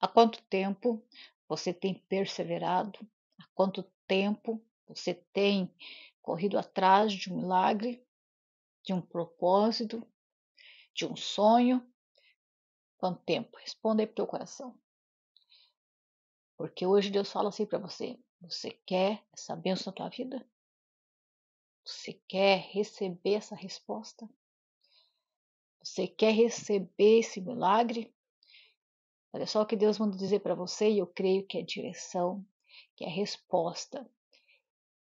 Há quanto tempo você tem perseverado? Há quanto tempo você tem corrido atrás de um milagre, de um propósito, de um sonho? Quanto tempo? Responda aí para o teu coração. Porque hoje Deus fala assim para você: você quer essa bênção na tua vida? Você quer receber essa resposta? Você quer receber esse milagre? Olha só o que Deus manda dizer para você e eu creio que é direção, que é resposta.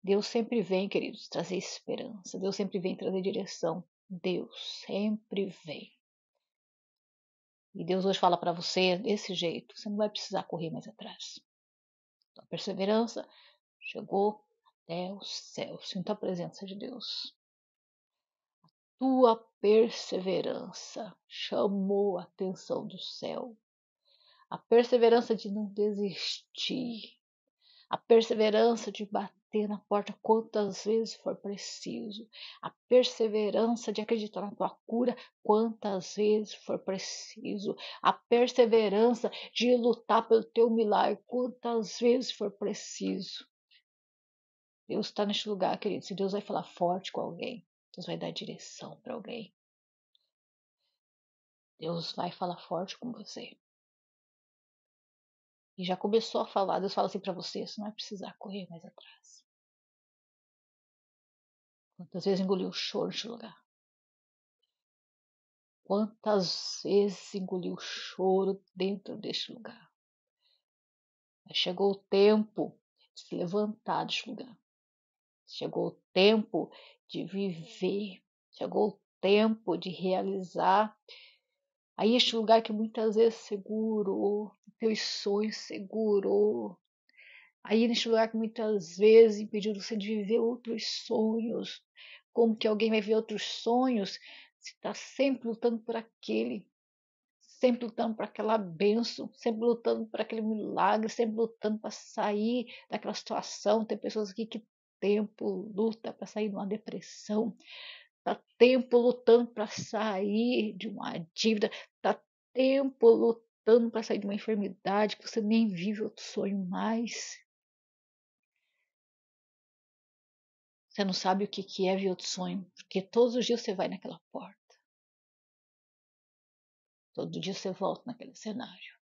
Deus sempre vem, queridos, trazer esperança. Deus sempre vem trazer direção. Deus sempre vem. E Deus hoje fala para você desse jeito: você não vai precisar correr mais atrás. Sua perseverança chegou até o céu. Sinta a presença de Deus. A tua perseverança chamou a atenção do céu a perseverança de não desistir, a perseverança de bater na porta quantas vezes for preciso, a perseverança de acreditar na tua cura quantas vezes for preciso, a perseverança de lutar pelo teu milagre quantas vezes for preciso. Deus está neste lugar, querido. Se Deus vai falar forte com alguém, Deus vai dar direção para alguém. Deus vai falar forte com você e já começou a falar, Deus fala assim para você, você não vai precisar correr mais atrás. Quantas vezes engoliu o choro neste lugar? Quantas vezes engoliu o choro dentro deste lugar? Mas chegou o tempo de se levantar deste lugar. Chegou o tempo de viver. Chegou o tempo de realizar Aí este lugar que muitas vezes é segurou, teus sonhos segurou. Aí neste lugar que muitas vezes impediu você de viver outros sonhos. Como que alguém vai ver outros sonhos se está sempre lutando por aquele? Sempre lutando por aquela benção, sempre lutando por aquele milagre, sempre lutando para sair daquela situação. Tem pessoas aqui que tempo luta para sair de uma depressão, Está tempo lutando para sair de uma dívida, está tempo lutando para sair de uma enfermidade que você nem vive outro sonho mais. Você não sabe o que, que é ver outro sonho, porque todos os dias você vai naquela porta. Todo dia você volta naquele cenário.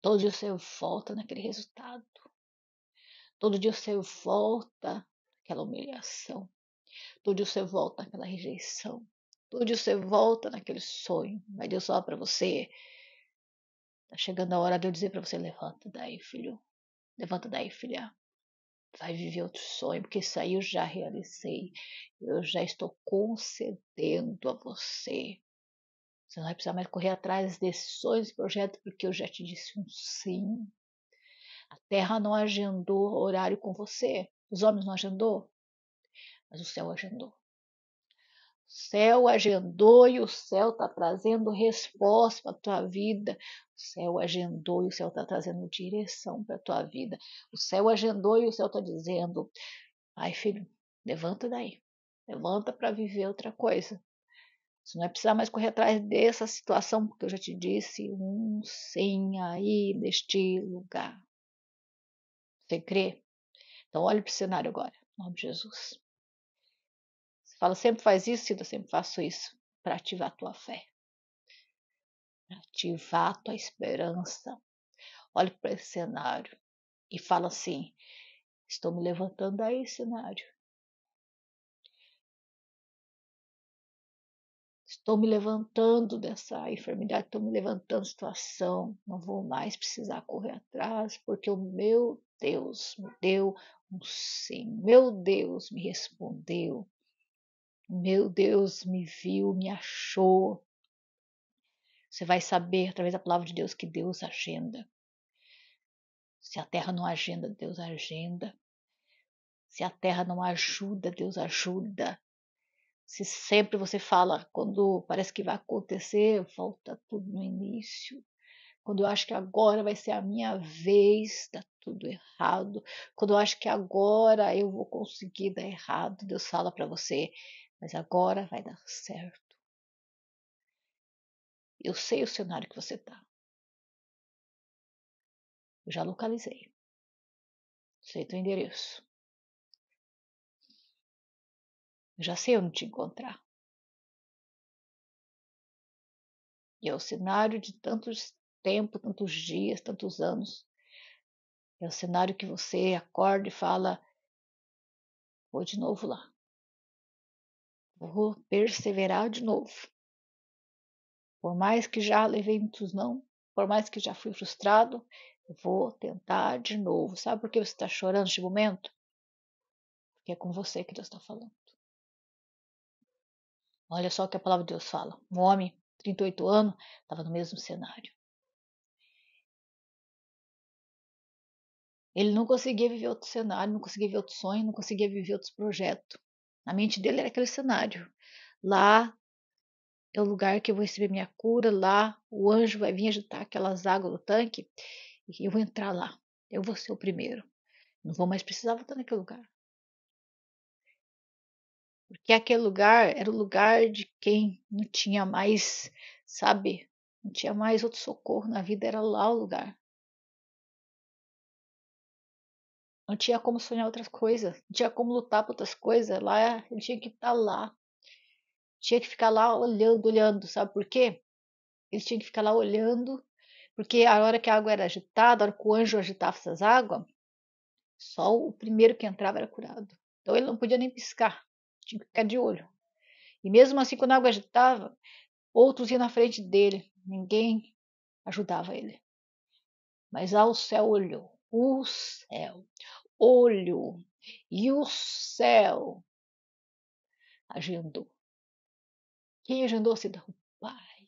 Todo dia você volta naquele resultado. Todo dia você volta naquela humilhação. Todo dia você é volta naquela rejeição. Todo dia você é volta naquele sonho. Mas Deus fala para você. Tá chegando a hora de eu dizer para você: levanta daí, filho. Levanta daí, filha. Vai viver outro sonho, porque isso aí eu já realizei. Eu já estou concedendo a você. Você não vai precisar mais correr atrás desses sonhos e projetos, porque eu já te disse um sim. A terra não agendou horário com você. Os homens não agendou. Mas o céu agendou. O céu agendou e o céu está trazendo resposta para a tua vida. O céu agendou e o céu está trazendo direção para a tua vida. O céu agendou e o céu está dizendo: "Ai, filho, levanta daí. Levanta para viver outra coisa. Você não vai precisar mais correr atrás dessa situação, porque eu já te disse um sim aí deste lugar. Você crê? Então olhe para o cenário agora, em nome de Jesus. Você fala, sempre faz isso, Cida, sempre faço isso, para ativar a tua fé, para ativar a tua esperança. Olha para esse cenário e fala assim: estou me levantando daí, cenário. Estou me levantando dessa enfermidade, estou me levantando da situação, não vou mais precisar correr atrás, porque o meu Deus me deu um sim, meu Deus me respondeu. Meu Deus me viu, me achou. Você vai saber através da palavra de Deus que Deus agenda. Se a terra não agenda, Deus agenda. Se a terra não ajuda, Deus ajuda. Se sempre você fala, quando parece que vai acontecer, volta tudo no início. Quando eu acho que agora vai ser a minha vez, tá tudo errado. Quando eu acho que agora eu vou conseguir, dar errado. Deus fala para você, mas agora vai dar certo. Eu sei o cenário que você está. Eu já localizei. Sei teu endereço. Eu já sei onde te encontrar. E é o cenário de tantos tempo, tantos dias, tantos anos. É o cenário que você acorda e fala: vou de novo lá. Vou perseverar de novo. Por mais que já levei muitos não, por mais que já fui frustrado, eu vou tentar de novo. Sabe por que você está chorando neste momento? Porque é com você que Deus está falando. Olha só o que a palavra de Deus fala. Um homem, 38 anos, estava no mesmo cenário. Ele não conseguia viver outro cenário, não conseguia viver outro sonho, não conseguia viver outros projetos. Na mente dele era aquele cenário. Lá é o lugar que eu vou receber minha cura, lá o anjo vai vir agitar aquelas águas do tanque e eu vou entrar lá. Eu vou ser o primeiro. Não vou mais precisar voltar naquele lugar. Porque aquele lugar era o lugar de quem não tinha mais, sabe, não tinha mais outro socorro na vida, era lá o lugar. Não tinha como sonhar outras coisas, não tinha como lutar por outras coisas. Lá ele tinha que estar lá. Tinha que ficar lá olhando, olhando, sabe por quê? Ele tinha que ficar lá olhando, porque a hora que a água era agitada, a hora que o anjo agitava essas águas, só o primeiro que entrava era curado. Então ele não podia nem piscar, tinha que ficar de olho. E mesmo assim, quando a água agitava, outros iam na frente dele, ninguém ajudava ele. Mas lá o céu olhou o céu, olho e o céu agendou. Quem agendou se dá o Pai,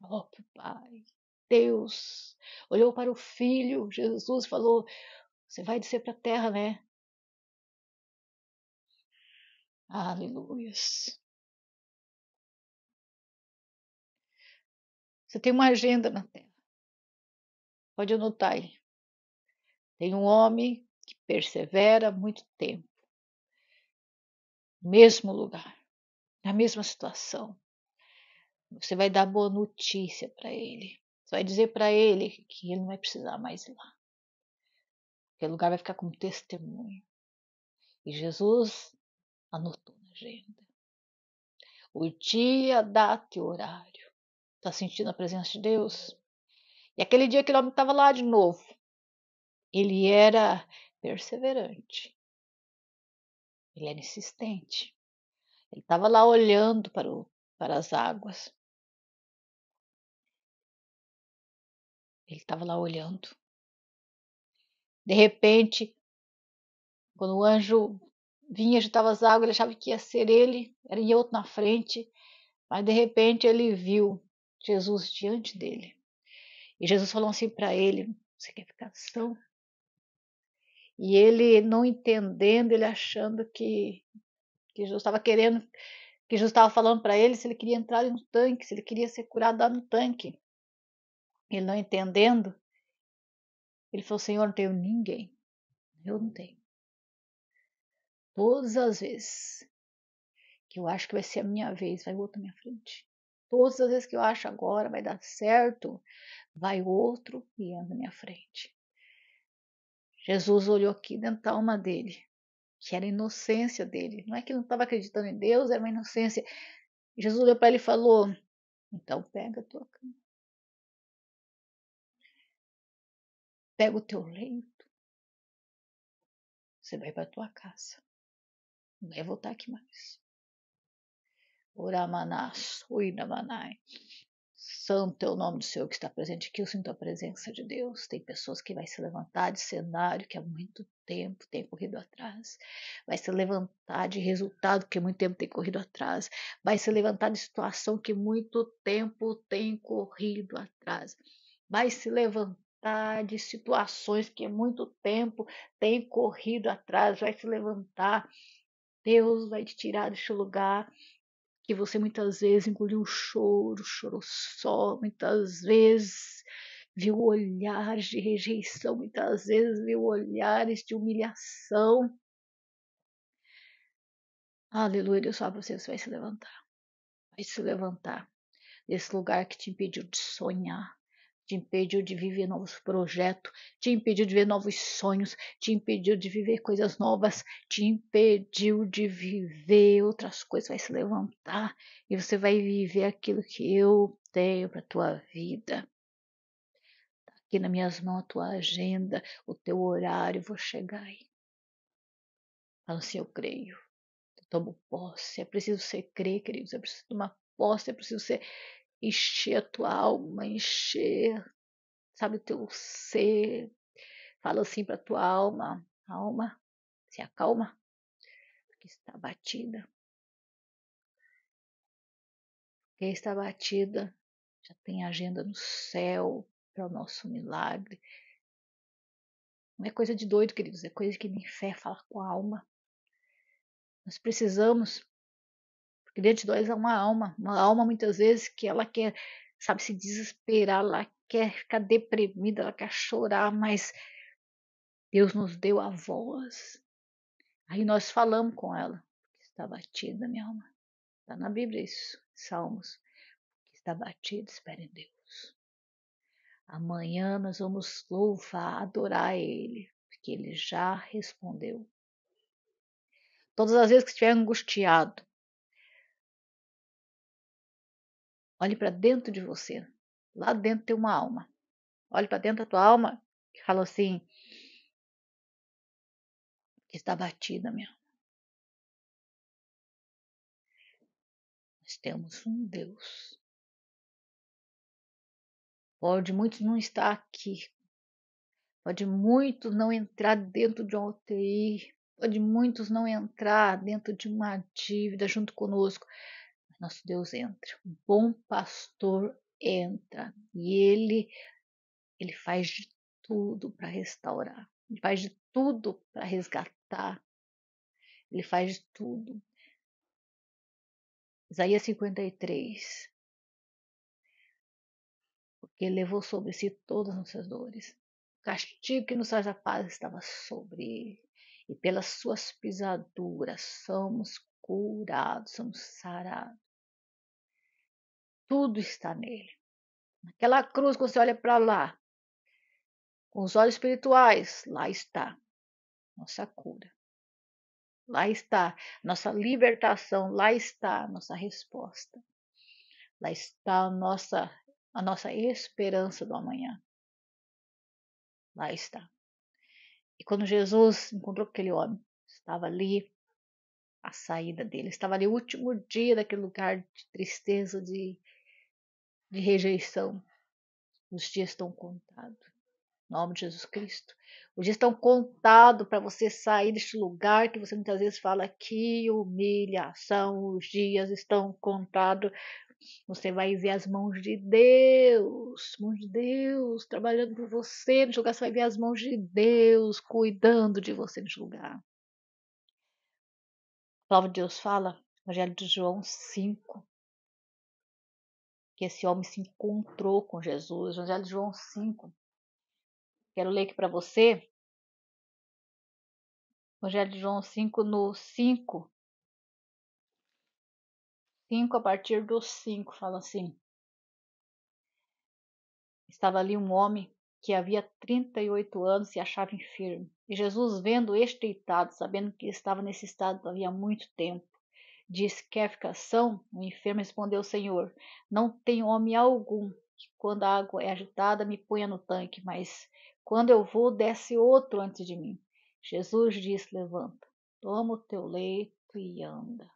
o próprio Pai, Deus. Olhou para o Filho, Jesus falou: Você vai descer para a terra, né? Aleluia. Você tem uma agenda na terra. Pode anotar aí. Tem um homem que persevera muito tempo, no mesmo lugar, na mesma situação. Você vai dar boa notícia para ele. Você vai dizer para ele que ele não vai precisar mais ir lá. Aquele lugar vai ficar como testemunho. E Jesus anotou na agenda. O dia, data e horário. Está sentindo a presença de Deus? E aquele dia aquele homem estava lá de novo. Ele era perseverante. Ele era insistente. Ele estava lá olhando para, o, para as águas. Ele estava lá olhando. De repente, quando o anjo vinha, agitava as águas, ele achava que ia ser ele, era em outro na frente, mas de repente ele viu Jesus diante dele. E Jesus falou assim para ele: Você quer ficar são? E ele não entendendo, ele achando que, que Jesus estava querendo, que Jesus estava falando para ele se ele queria entrar no tanque, se ele queria ser curado lá no tanque. Ele não entendendo, ele falou: Senhor, não tenho ninguém. Eu não tenho. Todas as vezes que eu acho que vai ser a minha vez, vai outro na minha frente. Todas as vezes que eu acho agora vai dar certo, vai outro e anda na minha frente. Jesus olhou aqui dentro da alma dele, que era a inocência dele. Não é que ele não estava acreditando em Deus, era uma inocência. Jesus olhou para ele e falou: Então pega a tua cama. Pega o teu leito. Você vai para a tua casa. Não vai voltar aqui mais. Uramanás, Uinamanai. Santo é o nome do Senhor que está presente aqui. Eu sinto a presença de Deus. Tem pessoas que vai se levantar de cenário que há muito tempo tem corrido atrás. Vai se levantar de resultado que muito tempo tem corrido atrás. Vai se levantar de situação que muito tempo tem corrido atrás. Vai se levantar de situações que muito tempo tem corrido atrás. Vai se levantar. Deus vai te tirar deste lugar que você muitas vezes engoliu um choro, chorou só, muitas vezes viu olhares de rejeição, muitas vezes viu olhares de humilhação. Aleluia, Deus fala para você, você vai se levantar. Vai se levantar desse lugar que te impediu de sonhar, te impediu de viver novos projetos, te impediu de ver novos sonhos, te impediu de viver coisas novas, te impediu de viver outras coisas, vai se levantar e você vai viver aquilo que eu tenho para tua vida. Tá aqui nas minhas mãos a tua agenda, o teu horário, vou chegar aí. Fala assim, eu creio. Eu tomo posse, é preciso ser crer, queridos, é preciso tomar posse, é preciso ser encher a tua alma, encher, sabe, o teu ser. Fala assim para a tua alma: alma, se acalma, porque está batida. Quem está batida já tem agenda no céu para o nosso milagre. Não é coisa de doido, queridos, é coisa que nem fé fala com a alma. Nós precisamos Criante dois de nós uma alma, uma alma muitas vezes que ela quer, sabe, se desesperar, ela quer ficar deprimida, ela quer chorar, mas Deus nos deu a voz. Aí nós falamos com ela. Está batida, minha alma. Está na Bíblia isso, Salmos. Está batida, espere em Deus. Amanhã nós vamos louvar, adorar Ele, porque Ele já respondeu. Todas as vezes que estiver angustiado, Olhe para dentro de você. Lá dentro tem uma alma. Olhe para dentro da tua alma e fala assim: está batida, minha alma. Nós temos um Deus. Pode muitos não estar aqui. Pode muitos não entrar dentro de um UTI. Pode muitos não entrar dentro de uma dívida junto conosco nosso Deus entra. O bom pastor entra e ele ele faz de tudo para restaurar. Ele faz de tudo para resgatar. Ele faz de tudo. Isaías 53. Porque ele levou sobre si todas as nossas dores. O castigo que nos faz a paz estava sobre ele. E pelas suas pisaduras somos curados, somos sarados tudo está nele. Naquela cruz, quando você olha para lá, com os olhos espirituais, lá está nossa cura. Lá está nossa libertação, lá está nossa resposta. Lá está a nossa, a nossa esperança do amanhã. Lá está. E quando Jesus encontrou aquele homem, estava ali a saída dele, estava ali o último dia daquele lugar de tristeza, de de rejeição. Os dias estão contados. Em nome de Jesus Cristo. Os dias estão contados para você sair deste lugar que você muitas vezes fala que humilhação. Os dias estão contados. Você vai ver as mãos de Deus, mãos de Deus trabalhando por você no lugar. Você vai ver as mãos de Deus cuidando de você no lugar. A palavra de Deus fala, Evangelho de João 5, que esse homem se encontrou com Jesus, Evangelho de João 5. Quero ler aqui para você. Evangelho de João 5, no 5. 5 a partir do 5, fala assim. Estava ali um homem que havia 38 anos se achava enfermo. E Jesus, vendo este sabendo que estava nesse estado havia muito tempo, Disse que ficação, o enfermo respondeu: Senhor, não tem homem algum que, quando a água é agitada, me ponha no tanque, mas quando eu vou, desce outro antes de mim. Jesus disse: Levanta, toma o teu leito e anda.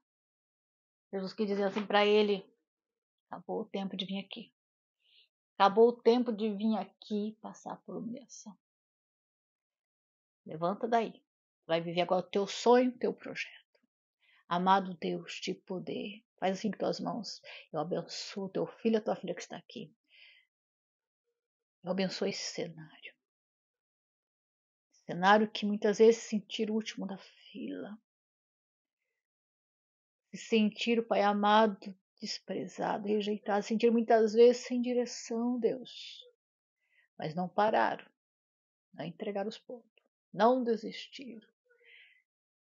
Jesus quis dizer assim para ele: Acabou o tempo de vir aqui. Acabou o tempo de vir aqui passar por humilhação. Levanta daí. Vai viver agora o teu sonho, o teu projeto. Amado Deus de poder, faz assim com tuas mãos. Eu abençoo teu filho, a tua filha que está aqui. Eu abençoo esse cenário. Cenário que muitas vezes se sentir o último da fila. Se sentir, Pai amado, desprezado, rejeitado, sentir muitas vezes sem direção, Deus. Mas não pararam, não entregaram os pontos, não desistiram.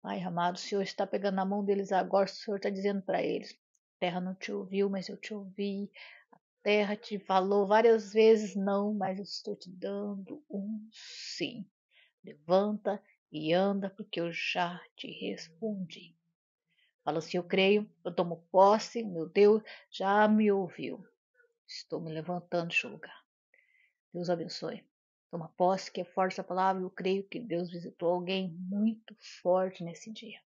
Ai, amado, o Senhor está pegando a mão deles agora, o Senhor está dizendo para eles: terra não te ouviu, mas eu te ouvi. A terra te falou várias vezes não, mas eu estou te dando um sim. Levanta e anda, porque eu já te respondi. Fala assim: eu creio, eu tomo posse, meu Deus já me ouviu. Estou me levantando de lugar. Deus abençoe. Toma posse que é força a palavra. Eu creio que Deus visitou alguém muito forte nesse dia.